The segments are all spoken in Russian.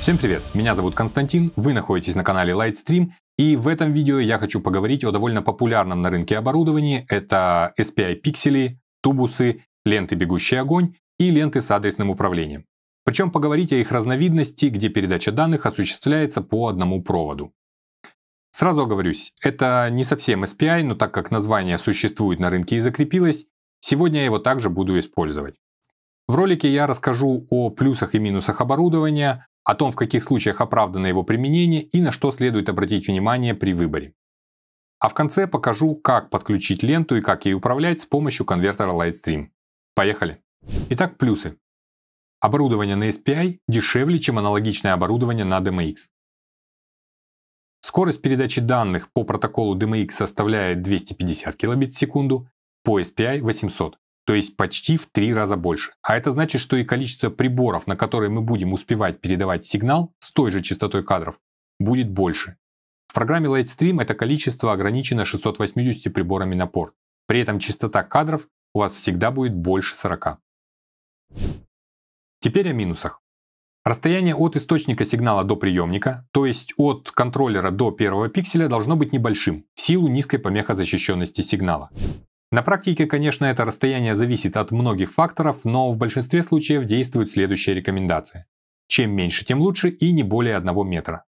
Всем привет, меня зовут Константин, вы находитесь на канале Lightstream, и в этом видео я хочу поговорить о довольно популярном на рынке оборудовании. Это SPI пиксели, тубусы, ленты бегущий огонь и ленты с адресным управлением. Причем поговорить о их разновидности, где передача данных осуществляется по одному проводу. Сразу оговорюсь, это не совсем SPI, но так как название существует на рынке и закрепилось, сегодня я его также буду использовать. В ролике я расскажу о плюсах и минусах оборудования, о том, в каких случаях оправдано его применение и на что следует обратить внимание при выборе. А в конце покажу, как подключить ленту и как ей управлять с помощью конвертера Lightstream. Поехали! Итак, плюсы. Оборудование на SPI дешевле, чем аналогичное оборудование на DMX. Скорость передачи данных по протоколу DMX составляет 250 кбит в секунду, по SPI 800, то есть почти в три раза больше. А это значит, что и количество приборов, на которые мы будем успевать передавать сигнал с той же частотой кадров, будет больше. В программе Lightstream это количество ограничено 680 приборами на порт. При этом частота кадров у вас всегда будет больше 40. Теперь о минусах. Расстояние от источника сигнала до приемника, то есть от контроллера до первого пикселя, должно быть небольшим, в силу низкой помехозащищенности сигнала. На практике, конечно, это расстояние зависит от многих факторов, но в большинстве случаев действует следующая рекомендация. Чем меньше, тем лучше и не более 1 метра.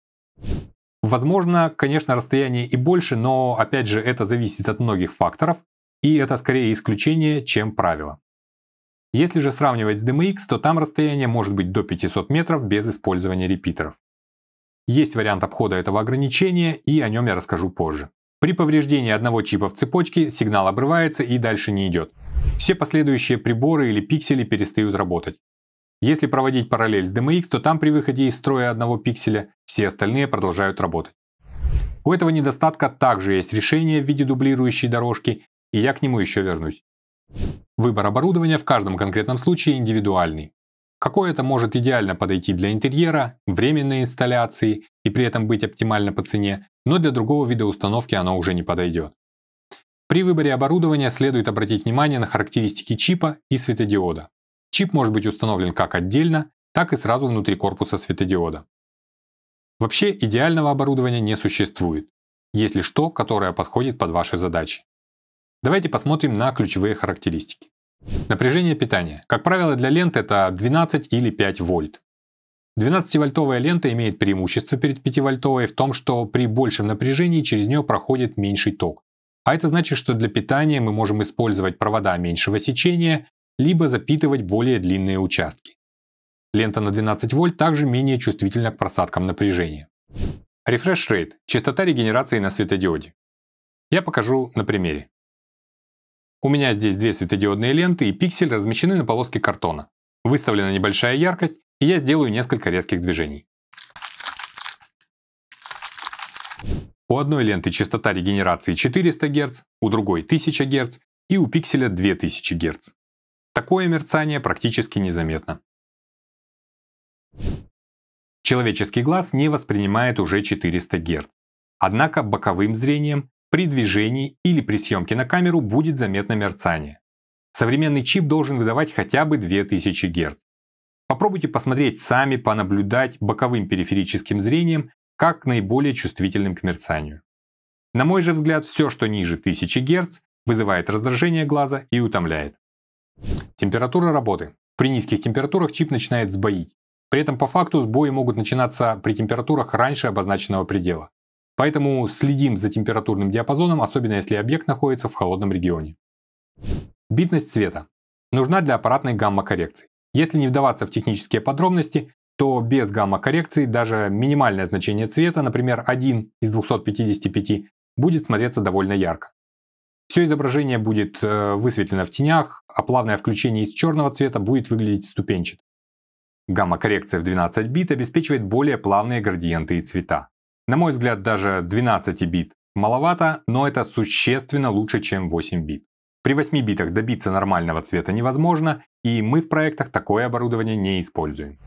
Возможно, конечно, расстояние и больше, но опять же это зависит от многих факторов, и это скорее исключение, чем правило. Если же сравнивать с DMX, то там расстояние может быть до 500 метров без использования репитеров. Есть вариант обхода этого ограничения, и о нем я расскажу позже. При повреждении одного чипа в цепочке сигнал обрывается и дальше не идет. Все последующие приборы или пиксели перестают работать. Если проводить параллель с DMX, то там при выходе из строя одного пикселя все остальные продолжают работать. У этого недостатка также есть решение в виде дублирующей дорожки, и я к нему еще вернусь. Выбор оборудования в каждом конкретном случае индивидуальный. Какое-то может идеально подойти для интерьера, временной инсталляции и при этом быть оптимально по цене, но для другого вида установки оно уже не подойдет. При выборе оборудования следует обратить внимание на характеристики чипа и светодиода. Чип может быть установлен как отдельно, так и сразу внутри корпуса светодиода. Вообще идеального оборудования не существует, Есть лишь то, которое подходит под ваши задачи. Давайте посмотрим на ключевые характеристики. Напряжение питания. Как правило, для лент это 12 или 5 вольт. 12-вольтовая лента имеет преимущество перед 5-вольтовой в том, что при большем напряжении через нее проходит меньший ток. А это значит, что для питания мы можем использовать провода меньшего сечения, либо запитывать более длинные участки. Лента на 12 вольт также менее чувствительна к просадкам напряжения. Refresh rate – частота регенерации на светодиоде. Я покажу на примере. У меня здесь две светодиодные ленты и пиксель размещены на полоске картона. Выставлена небольшая яркость, и я сделаю несколько резких движений. У одной ленты частота регенерации 400 Гц, у другой 1000 Гц и у пикселя 2000 Гц. Такое мерцание практически незаметно. Человеческий глаз не воспринимает уже 400 Гц. Однако боковым зрением при движении или при съемке на камеру будет заметно мерцание. Современный чип должен выдавать хотя бы 2000 Гц. Попробуйте посмотреть сами, понаблюдать боковым периферическим зрением, как наиболее чувствительным к мерцанию. На мой же взгляд, все, что ниже 1000 Гц, вызывает раздражение глаза и утомляет. Температура работы. При низких температурах чип начинает сбоить. При этом по факту сбои могут начинаться при температурах раньше обозначенного предела. Поэтому следим за температурным диапазоном, особенно если объект находится в холодном регионе. Битность цвета нужна для аппаратной гамма-коррекции. Если не вдаваться в технические подробности, то без гамма-коррекции даже минимальное значение цвета, например 1 из 255, будет смотреться довольно ярко. Все изображение будет э, высветлено в тенях, а плавное включение из черного цвета будет выглядеть ступенчато. Гамма-коррекция в 12 бит обеспечивает более плавные градиенты и цвета. На мой взгляд, даже 12 бит маловато, но это существенно лучше, чем 8 бит. При 8 битах добиться нормального цвета невозможно, и мы в проектах такое оборудование не используем.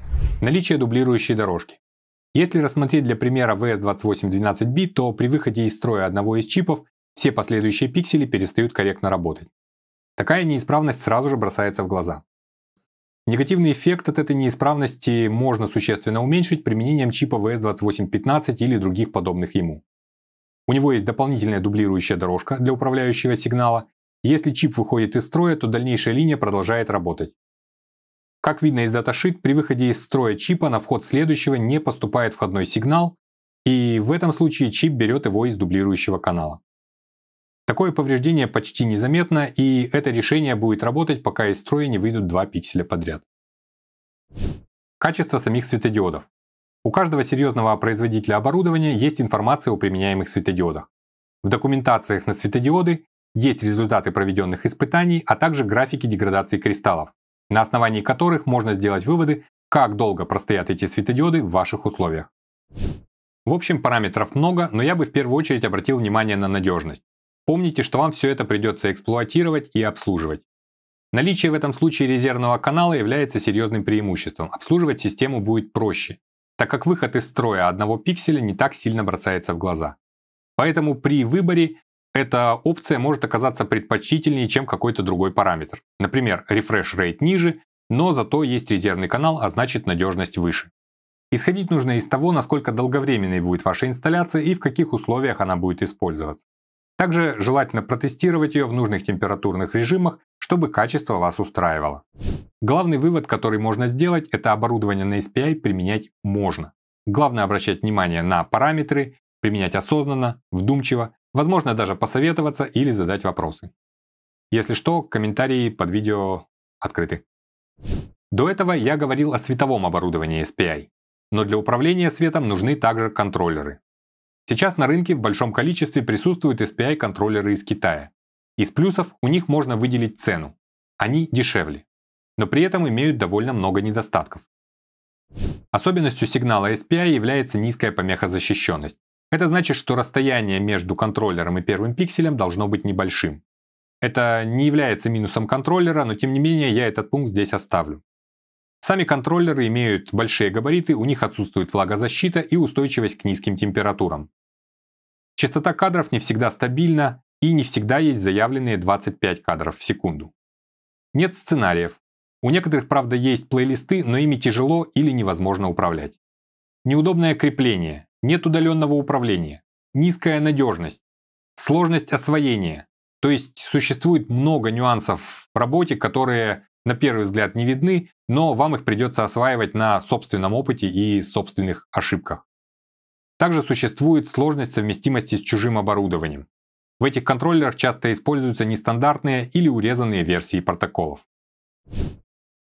Наличие дублирующей дорожки. Если рассмотреть для примера VS28 12-бит, то при выходе из строя одного из чипов все последующие пиксели перестают корректно работать. Такая неисправность сразу же бросается в глаза. Негативный эффект от этой неисправности можно существенно уменьшить применением чипа VS2815 или других подобных ему. У него есть дополнительная дублирующая дорожка для управляющего сигнала. Если чип выходит из строя, то дальнейшая линия продолжает работать. Как видно из даташит, при выходе из строя чипа на вход следующего не поступает входной сигнал, и в этом случае чип берет его из дублирующего канала. Такое повреждение почти незаметно, и это решение будет работать, пока из строя не выйдут два пикселя подряд. Качество самих светодиодов. У каждого серьезного производителя оборудования есть информация о применяемых светодиодах. В документациях на светодиоды есть результаты проведенных испытаний, а также графики деградации кристаллов, на основании которых можно сделать выводы, как долго простоят эти светодиоды в ваших условиях. В общем, параметров много, но я бы в первую очередь обратил внимание на надежность. Помните, что вам все это придется эксплуатировать и обслуживать. Наличие в этом случае резервного канала является серьезным преимуществом. Обслуживать систему будет проще, так как выход из строя одного пикселя не так сильно бросается в глаза. Поэтому при выборе эта опция может оказаться предпочтительнее, чем какой-то другой параметр. Например, refresh rate ниже, но зато есть резервный канал, а значит надежность выше. Исходить нужно из того, насколько долговременной будет ваша инсталляция и в каких условиях она будет использоваться. Также желательно протестировать ее в нужных температурных режимах, чтобы качество вас устраивало. Главный вывод, который можно сделать, это оборудование на SPI применять можно. Главное обращать внимание на параметры, применять осознанно, вдумчиво, возможно даже посоветоваться или задать вопросы. Если что, комментарии под видео открыты. До этого я говорил о световом оборудовании SPI, но для управления светом нужны также контроллеры. Сейчас на рынке в большом количестве присутствуют SPI-контроллеры из Китая. Из плюсов у них можно выделить цену. Они дешевле, но при этом имеют довольно много недостатков. Особенностью сигнала SPI является низкая помехозащищенность. Это значит, что расстояние между контроллером и первым пикселем должно быть небольшим. Это не является минусом контроллера, но тем не менее я этот пункт здесь оставлю. Сами контроллеры имеют большие габариты, у них отсутствует влагозащита и устойчивость к низким температурам. Частота кадров не всегда стабильна и не всегда есть заявленные 25 кадров в секунду. Нет сценариев. У некоторых, правда, есть плейлисты, но ими тяжело или невозможно управлять. Неудобное крепление, нет удаленного управления, низкая надежность, сложность освоения. То есть существует много нюансов в работе, которые на первый взгляд не видны, но вам их придется осваивать на собственном опыте и собственных ошибках. Также существует сложность совместимости с чужим оборудованием. В этих контроллерах часто используются нестандартные или урезанные версии протоколов.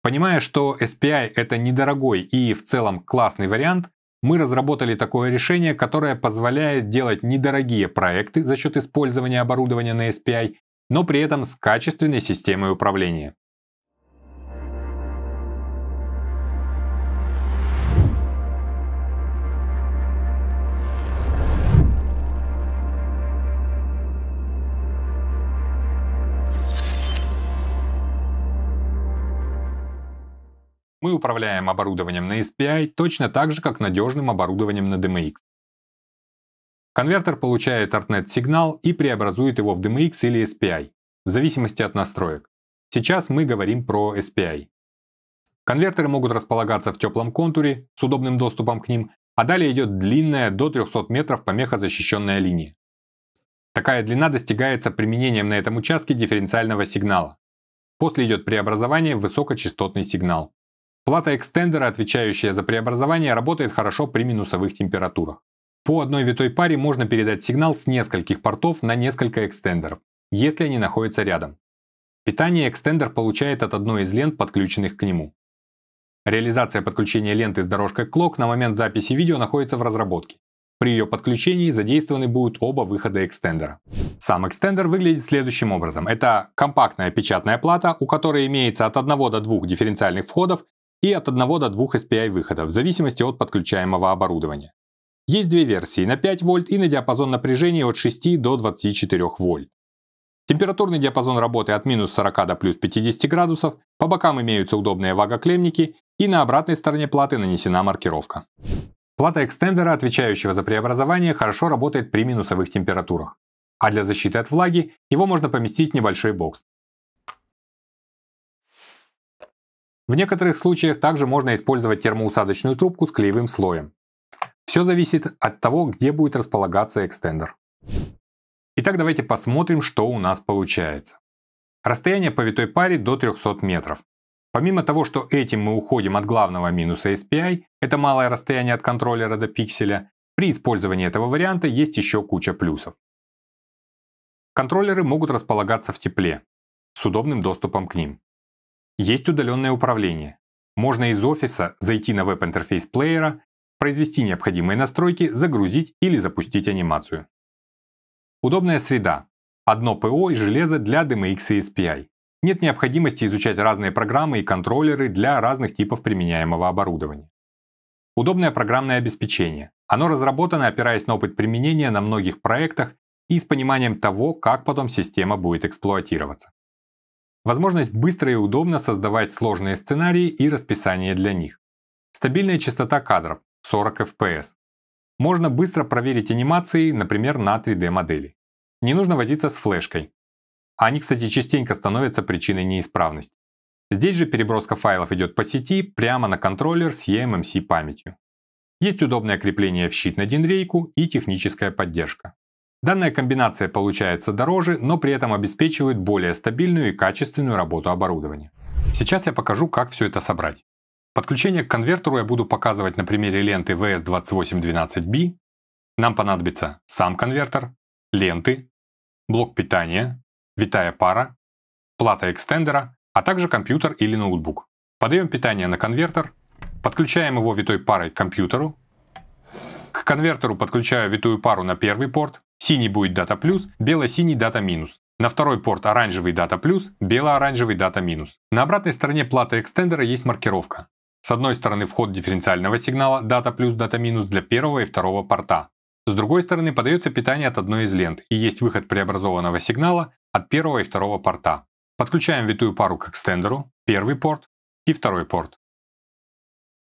Понимая, что SPI это недорогой и в целом классный вариант, мы разработали такое решение, которое позволяет делать недорогие проекты за счет использования оборудования на SPI, но при этом с качественной системой управления. мы управляем оборудованием на SPI точно так же, как надежным оборудованием на DMX. Конвертер получает Artnet сигнал и преобразует его в DMX или SPI, в зависимости от настроек. Сейчас мы говорим про SPI. Конвертеры могут располагаться в теплом контуре с удобным доступом к ним, а далее идет длинная до 300 метров помехозащищенная линия. Такая длина достигается применением на этом участке дифференциального сигнала. После идет преобразование в высокочастотный сигнал. Плата экстендера, отвечающая за преобразование, работает хорошо при минусовых температурах. По одной витой паре можно передать сигнал с нескольких портов на несколько экстендеров, если они находятся рядом. Питание экстендер получает от одной из лент, подключенных к нему. Реализация подключения ленты с дорожкой Clock на момент записи видео находится в разработке. При ее подключении задействованы будут оба выхода экстендера. Сам экстендер выглядит следующим образом. Это компактная печатная плата, у которой имеется от одного до двух дифференциальных входов и от 1 до 2 SPI выхода в зависимости от подключаемого оборудования. Есть две версии на 5 вольт и на диапазон напряжения от 6 до 24 вольт. Температурный диапазон работы от минус 40 до плюс 50 градусов, по бокам имеются удобные вагоклемники и на обратной стороне платы нанесена маркировка. Плата экстендера, отвечающего за преобразование, хорошо работает при минусовых температурах. А для защиты от влаги его можно поместить в небольшой бокс. В некоторых случаях также можно использовать термоусадочную трубку с клеевым слоем. Все зависит от того, где будет располагаться экстендер. Итак, давайте посмотрим, что у нас получается. Расстояние по витой паре до 300 метров. Помимо того, что этим мы уходим от главного минуса SPI, это малое расстояние от контроллера до пикселя, при использовании этого варианта есть еще куча плюсов. Контроллеры могут располагаться в тепле, с удобным доступом к ним. Есть удаленное управление. Можно из офиса зайти на веб-интерфейс плеера, произвести необходимые настройки, загрузить или запустить анимацию. Удобная среда. Одно ПО и железо для DMX и SPI. Нет необходимости изучать разные программы и контроллеры для разных типов применяемого оборудования. Удобное программное обеспечение. Оно разработано, опираясь на опыт применения на многих проектах и с пониманием того, как потом система будет эксплуатироваться. Возможность быстро и удобно создавать сложные сценарии и расписание для них. Стабильная частота кадров 40 FPS. Можно быстро проверить анимации, например, на 3D-модели. Не нужно возиться с флешкой. А они, кстати, частенько становятся причиной неисправности. Здесь же переброска файлов идет по сети прямо на контроллер с eMMC памятью. Есть удобное крепление в щит на динрейку и техническая поддержка. Данная комбинация получается дороже, но при этом обеспечивает более стабильную и качественную работу оборудования. Сейчас я покажу, как все это собрать. Подключение к конвертеру я буду показывать на примере ленты VS2812B. Нам понадобится сам конвертер, ленты, блок питания, витая пара, плата экстендера, а также компьютер или ноутбук. Подаем питание на конвертер, подключаем его витой парой к компьютеру. К конвертеру подключаю витую пару на первый порт, Синий будет дата плюс, бело-синий дата минус. На второй порт оранжевый дата плюс, бело-оранжевый дата минус. На обратной стороне платы экстендера есть маркировка. С одной стороны вход дифференциального сигнала дата плюс, дата минус для первого и второго порта. С другой стороны подается питание от одной из лент и есть выход преобразованного сигнала от первого и второго порта. Подключаем витую пару к экстендеру, первый порт и второй порт.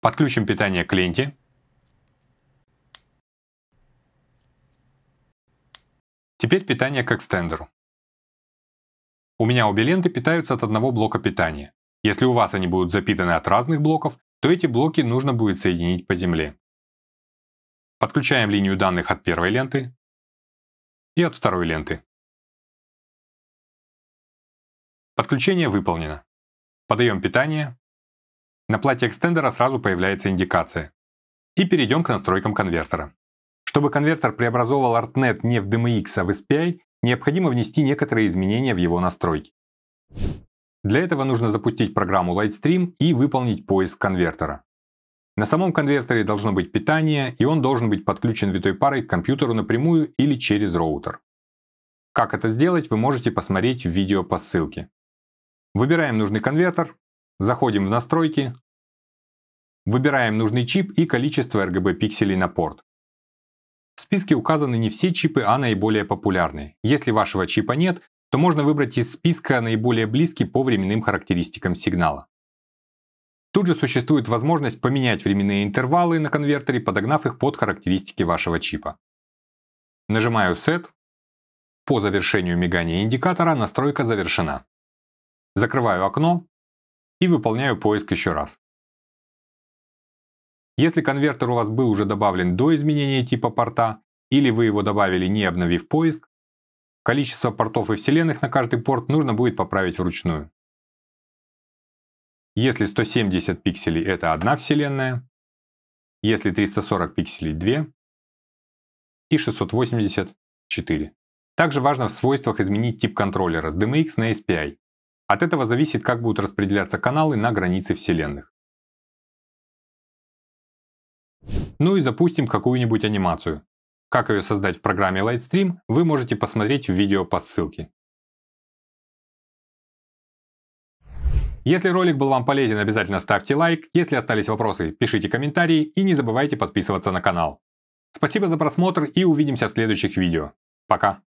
Подключим питание к ленте, Теперь питание к экстендеру. У меня обе ленты питаются от одного блока питания. Если у вас они будут запитаны от разных блоков, то эти блоки нужно будет соединить по земле. Подключаем линию данных от первой ленты и от второй ленты. Подключение выполнено. Подаем питание. На плате экстендера сразу появляется индикация. И перейдем к настройкам конвертера. Чтобы конвертер преобразовывал ArtNet не в DMX, а в SPI, необходимо внести некоторые изменения в его настройки. Для этого нужно запустить программу Lightstream и выполнить поиск конвертера. На самом конвертере должно быть питание, и он должен быть подключен витой парой к компьютеру напрямую или через роутер. Как это сделать, вы можете посмотреть в видео по ссылке. Выбираем нужный конвертер, заходим в настройки, выбираем нужный чип и количество RGB пикселей на порт списке указаны не все чипы, а наиболее популярные. Если вашего чипа нет, то можно выбрать из списка наиболее близкий по временным характеристикам сигнала. Тут же существует возможность поменять временные интервалы на конвертере, подогнав их под характеристики вашего чипа. Нажимаю Set. По завершению мигания индикатора настройка завершена. Закрываю окно и выполняю поиск еще раз. Если конвертер у вас был уже добавлен до изменения типа порта, или вы его добавили, не обновив поиск, количество портов и вселенных на каждый порт нужно будет поправить вручную. Если 170 пикселей — это одна вселенная, если 340 пикселей — 2, и 680 — 4. Также важно в свойствах изменить тип контроллера с DMX на SPI. От этого зависит, как будут распределяться каналы на границе вселенных. Ну и запустим какую-нибудь анимацию. Как ее создать в программе Lightstream, вы можете посмотреть в видео по ссылке. Если ролик был вам полезен, обязательно ставьте лайк. Если остались вопросы, пишите комментарии и не забывайте подписываться на канал. Спасибо за просмотр и увидимся в следующих видео. Пока!